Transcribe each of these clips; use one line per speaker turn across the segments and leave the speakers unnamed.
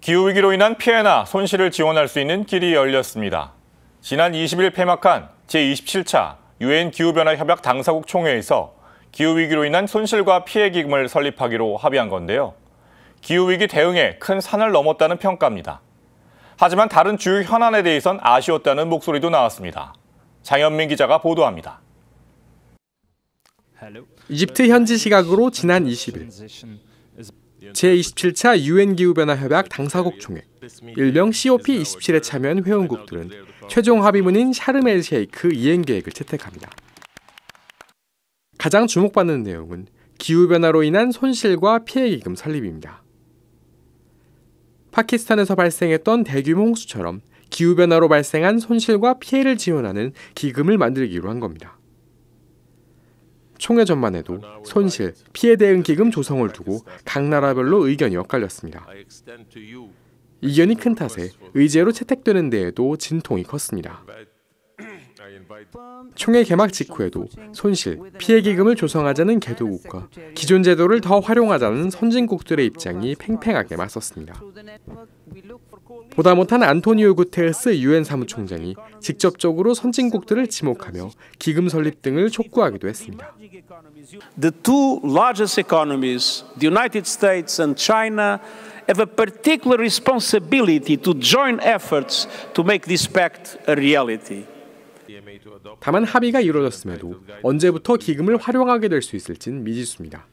기후위기로 인한 피해나 손실을 지원할 수 있는 길이 열렸습니다. 지난 20일 폐막한 제27차 유엔 기후변화협약 당사국 총회에서 기후위기로 인한 손실과 피해 기금을 설립하기로 합의한 건데요. 기후위기 대응에 큰 산을 넘었다는 평가입니다. 하지만 다른 주요 현안에 대해선 아쉬웠다는 목소리도 나왔습니다. 장현민 기자가 보도합니다.
이집트 현지 시각으로 지난 20일 제27차 유엔 기후변화 협약 당사국 총회, 일명 COP27에 참여한 회원국들은 최종 합의문인 샤르멜 셰이크 이행 계획을 채택합니다. 가장 주목받는 내용은 기후변화로 인한 손실과 피해기금 설립입니다. 파키스탄에서 발생했던 대규모 홍수처럼 기후변화로 발생한 손실과 피해를 지원하는 기금을 만들기로 한 겁니다. 총회전만 해도 손실, 피해 대응 기금 조성을 두고 각 나라별로 의견이 엇갈렸습니다. 이견이 큰 탓에 의제로 채택되는 데에도 진통이 컸습니다. 총회 개막 직후에도 손실, 피해 기금을 조성하자는 개도국과 기존 제도를 더 활용하자는 선진국들의 입장이 팽팽하게 맞섰습니다. 보다 못한 안토니오 구테르스 유엔 사무총장이 직접적으로 선진국들을 지목하며 기금 설립 등을 촉구하기도 했습니다. The
two largest economies, the United States and China, have a particular responsibility to join efforts to make this pact a reality.
다만 합의가 이루어졌음에도 언제부터 기금을 활용하게 될 수 있을진 미지수입니다.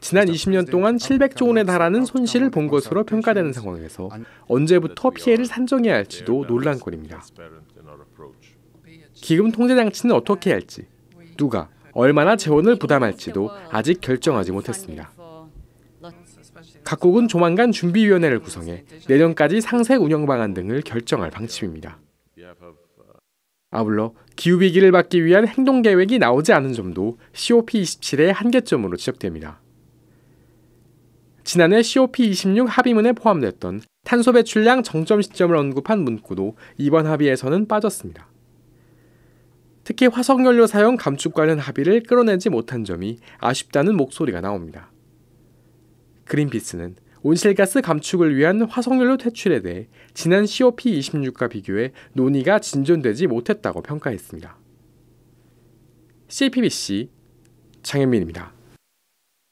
지난 20년 동안 700조 원에 달하는 손실을 본 것으로 평가되는 상황에서 언제부터 피해를 산정해야 할지도 논란거리입니다. 기금 통제 장치는 어떻게 할지, 누가 얼마나 재원을 부담할지도 아직 결정하지 못했습니다. 각국은 조만간 준비위원회를 구성해 내년까지 상세 운영 방안 등을 결정할 방침입니다. 아울러 기후위기를 막기 위한 행동계획이 나오지 않은 점도 COP27의 한계점으로 지적됩니다. 지난해 COP26 합의문에 포함됐던 탄소 배출량 정점 시점을 언급한 문구도 이번 합의에서는 빠졌습니다. 특히 화석연료 사용 감축 관련 합의를 끌어내지 못한 점이 아쉽다는 목소리가 나옵니다. 그린피스는 온실가스 감축을 위한 화석연료 퇴출에 대해 지난 COP26과 비교해 논의가 진전되지 못했다고 평가했습니다. CPBC 장현민입니다.